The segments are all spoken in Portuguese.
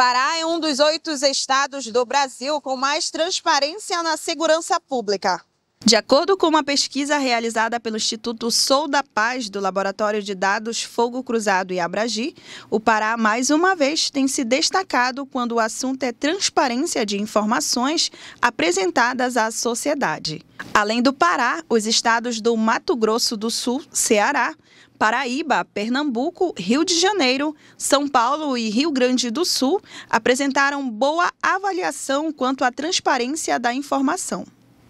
Pará é um dos oito estados do Brasil com mais transparência na segurança pública. De acordo com uma pesquisa realizada pelo Instituto Sou da Paz do Laboratório de Dados Fogo Cruzado e Abragi, o Pará mais uma vez tem se destacado quando o assunto é transparência de informações apresentadas à sociedade. Além do Pará, os estados do Mato Grosso do Sul, Ceará, Paraíba, Pernambuco, Rio de Janeiro, São Paulo e Rio Grande do Sul apresentaram boa avaliação quanto à transparência da informação.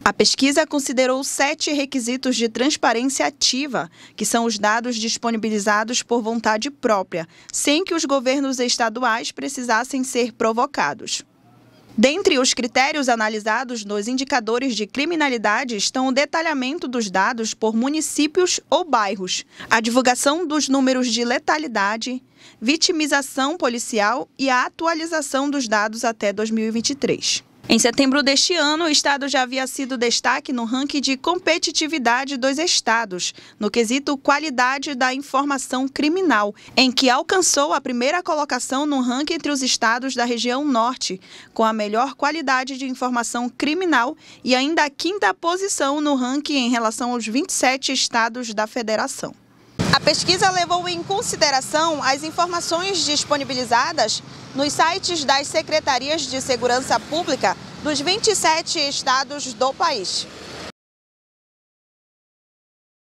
A pesquisa considerou sete requisitos de transparência ativa, que são os dados disponibilizados por vontade própria, sem que os governos estaduais precisassem ser provocados. Dentre os critérios analisados nos indicadores de criminalidade estão o detalhamento dos dados por municípios ou bairros, a divulgação dos números de letalidade, vitimização policial e a atualização dos dados até 2023. Em setembro deste ano, o estado já havia sido destaque no ranking de competitividade dos estados, no quesito qualidade da informação criminal, em que alcançou a primeira colocação no ranking entre os estados da região norte, com a melhor qualidade de informação criminal e ainda a quinta posição no ranking em relação aos 27 estados da federação. A pesquisa levou em consideração as informações disponibilizadas nos sites das secretarias de segurança pública dos 27 estados do país.